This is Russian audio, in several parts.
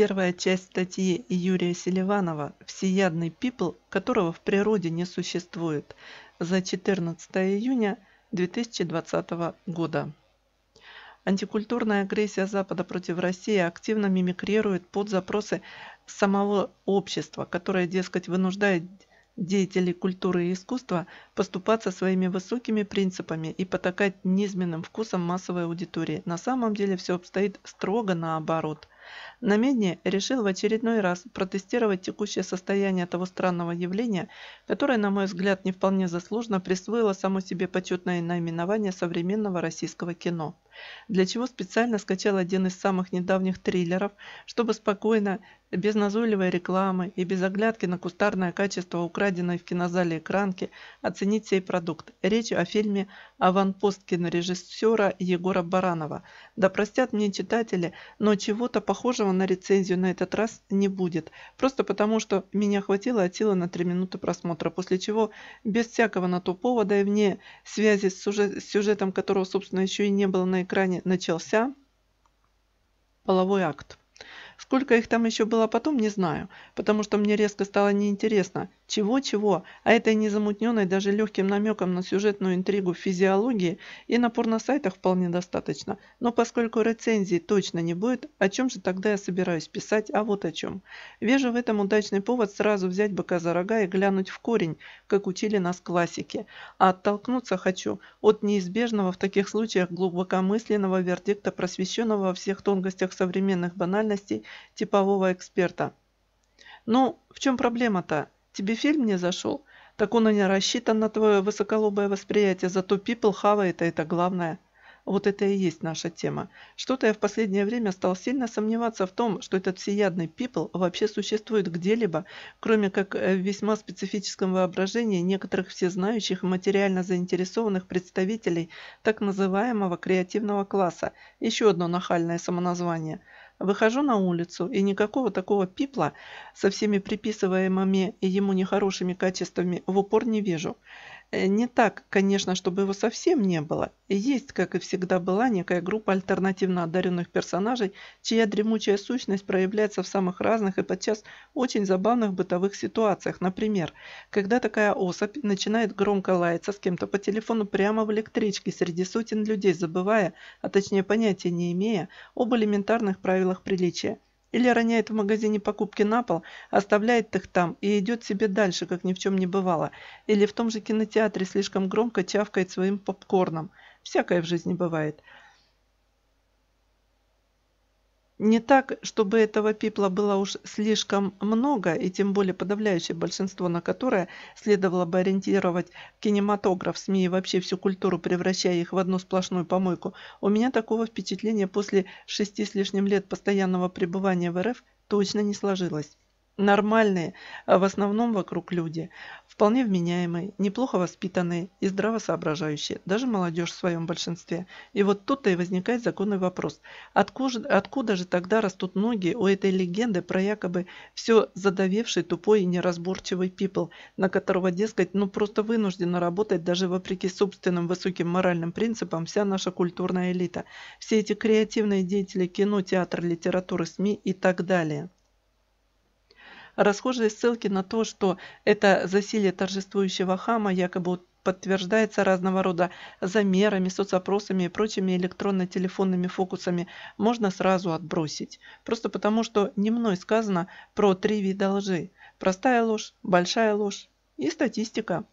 первая часть статьи Юрия Селиванова «Всеядный пипл», которого в природе не существует, за 14 июня 2020 года. Антикультурная агрессия Запада против России активно мимикрирует под запросы самого общества, которое, дескать, вынуждает деятелей культуры и искусства поступаться своими высокими принципами и потакать низменным вкусом массовой аудитории. На самом деле все обстоит строго наоборот. Намедни решил в очередной раз протестировать текущее состояние того странного явления, которое, на мой взгляд, не вполне заслуженно присвоило само себе почетное наименование современного российского кино для чего специально скачал один из самых недавних триллеров, чтобы спокойно, без назойливой рекламы и без оглядки на кустарное качество украденной в кинозале экранки оценить сей продукт. Речь о фильме «Аванпост» кинорежиссера Егора Баранова. Да простят мне читатели, но чего-то похожего на рецензию на этот раз не будет, просто потому что меня хватило от силы на 3 минуты просмотра, после чего без всякого на то повода и вне связи с сюжетом которого, собственно, еще и не было на экране начался половой акт. Сколько их там еще было потом, не знаю, потому что мне резко стало неинтересно. Чего-чего, а этой незамутненной даже легким намеком на сюжетную интригу в физиологии и на порно сайтах вполне достаточно. Но поскольку рецензий точно не будет, о чем же тогда я собираюсь писать, а вот о чем. Вижу в этом удачный повод сразу взять быка за рога и глянуть в корень, как учили нас классики. А оттолкнуться хочу от неизбежного в таких случаях глубокомысленного вердикта просвещенного во всех тонкостях современных банальностей типового эксперта. «Ну, в чем проблема-то? Тебе фильм не зашел? Так он и не рассчитан на твое высоколобое восприятие, зато People хавает, а это главное». Вот это и есть наша тема. Что-то я в последнее время стал сильно сомневаться в том, что этот всеядный people вообще существует где-либо, кроме как в весьма специфическом воображении некоторых всезнающих и материально заинтересованных представителей так называемого креативного класса. Еще одно нахальное самоназвание – Выхожу на улицу, и никакого такого пипла со всеми приписываемыми ему нехорошими качествами в упор не вижу. Э, не так, конечно, чтобы его совсем не было. Есть, как и всегда была, некая группа альтернативно одаренных персонажей, чья дремучая сущность проявляется в самых разных и подчас очень забавных бытовых ситуациях. Например, когда такая особь начинает громко лаяться с кем-то по телефону прямо в электричке среди сотен людей, забывая, а точнее понятия не имея, об элементарных правилах приличия – или роняет в магазине покупки на пол, оставляет их там и идет себе дальше, как ни в чем не бывало. Или в том же кинотеатре слишком громко чавкает своим попкорном. Всякое в жизни бывает. Не так, чтобы этого пипла было уж слишком много, и тем более подавляющее большинство, на которое следовало бы ориентировать кинематограф, СМИ и вообще всю культуру, превращая их в одну сплошную помойку, у меня такого впечатления после шести с лишним лет постоянного пребывания в РФ точно не сложилось нормальные, а в основном вокруг люди, вполне вменяемые, неплохо воспитанные и здраво соображающие, даже молодежь в своем большинстве. И вот тут-то и возникает законный вопрос, откуда, откуда же тогда растут ноги у этой легенды про якобы все задавевший тупой и неразборчивый пипл, на которого, дескать, ну просто вынуждена работать даже вопреки собственным высоким моральным принципам вся наша культурная элита, все эти креативные деятели кино, театра, литературы, СМИ и так далее. Расхожие ссылки на то, что это засилие торжествующего хама якобы подтверждается разного рода замерами, соцопросами и прочими электронно-телефонными фокусами, можно сразу отбросить. Просто потому, что не мной сказано про три вида лжи. Простая ложь, большая ложь и статистика.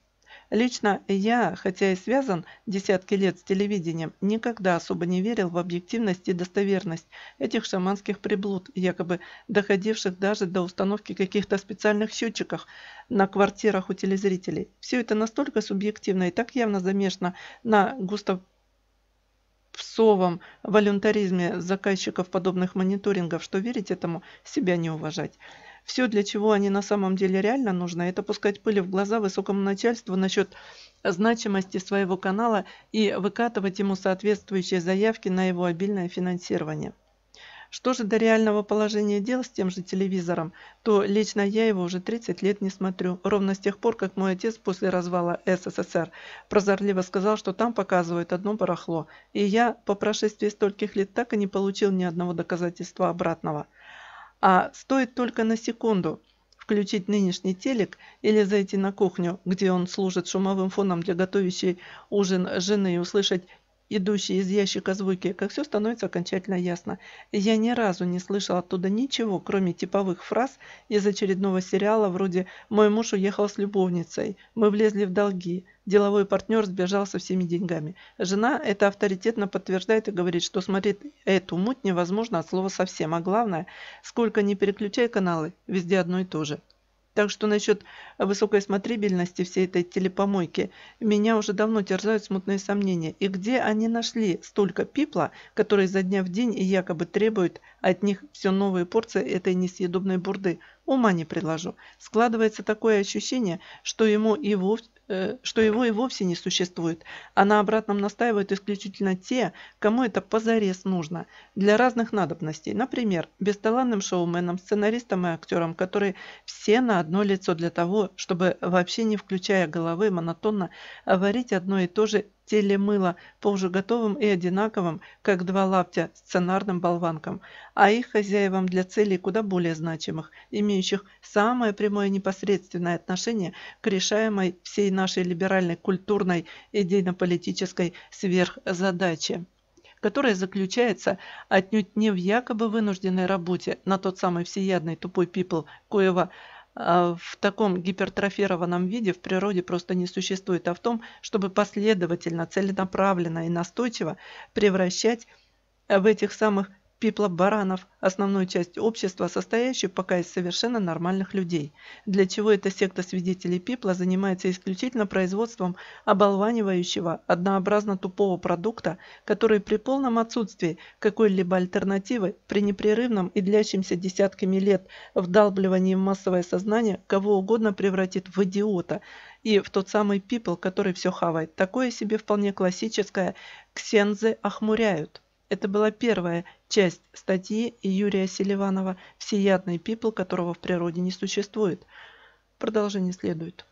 Лично я, хотя и связан десятки лет с телевидением, никогда особо не верил в объективность и достоверность этих шаманских приблуд, якобы доходивших даже до установки каких-то специальных счетчиков на квартирах у телезрителей. Все это настолько субъективно и так явно замешано на густо псовом волюнтаризме заказчиков подобных мониторингов, что верить этому себя не уважать все, для чего они на самом деле реально нужны, это пускать пыли в глаза высокому начальству насчет значимости своего канала и выкатывать ему соответствующие заявки на его обильное финансирование. Что же до реального положения дел с тем же телевизором, то лично я его уже 30 лет не смотрю, ровно с тех пор, как мой отец после развала СССР прозорливо сказал, что там показывают одно барахло, и я по прошествии стольких лет так и не получил ни одного доказательства обратного – а стоит только на секунду включить нынешний телек или зайти на кухню, где он служит шумовым фоном для готовящей ужин жены и услышать идущие из ящика звуки, как все становится окончательно ясно. я ни разу не слышал оттуда ничего, кроме типовых фраз из очередного сериала вроде «Мой муж уехал с любовницей», «Мы влезли в долги», «Деловой партнер сбежал со всеми деньгами». Жена это авторитетно подтверждает и говорит, что смотреть эту муть невозможно от слова совсем, а главное, сколько не переключай каналы, везде одно и то же. Так что насчет высокой смотрибельности всей этой телепомойки меня уже давно терзают смутные сомнения. И где они нашли столько пипла, которые за дня в день и якобы требуют от них все новые порции этой несъедобной бурды? Ума не предложу. Складывается такое ощущение, что ему и вовсе Э, что его и вовсе не существует, а на обратном настаивают исключительно те, кому это позарез нужно, для разных надобностей. Например, бесталанным шоуменам, сценаристам и актерам, которые все на одно лицо для того, чтобы, вообще не включая головы, монотонно варить одно и то же теле мыла, готовым и одинаковым, как два лаптя, сценарным болванкам, а их хозяевам для целей куда более значимых, имеющих самое прямое непосредственное отношение к решаемой всей нашей либеральной культурной идейно-политической сверхзадаче которая заключается отнюдь не в якобы вынужденной работе на тот самый всеядный тупой пипл, коего а, в таком гипертрофированном виде в природе просто не существует, а в том, чтобы последовательно, целенаправленно и настойчиво превращать в этих самых Пипла баранов основную часть общества, состоящую пока из совершенно нормальных людей, для чего эта секта свидетелей пипла занимается исключительно производством оболванивающего, однообразно тупого продукта, который при полном отсутствии какой-либо альтернативы, при непрерывном и длящемся десятками лет вдалбливании в массовое сознание кого угодно превратит в идиота и в тот самый пипл, который все хавает. Такое себе вполне классическое «ксензы охмуряют». Это была первая часть статьи Юрия Селиванова «Всеядный пипл, которого в природе не существует». Продолжение следует.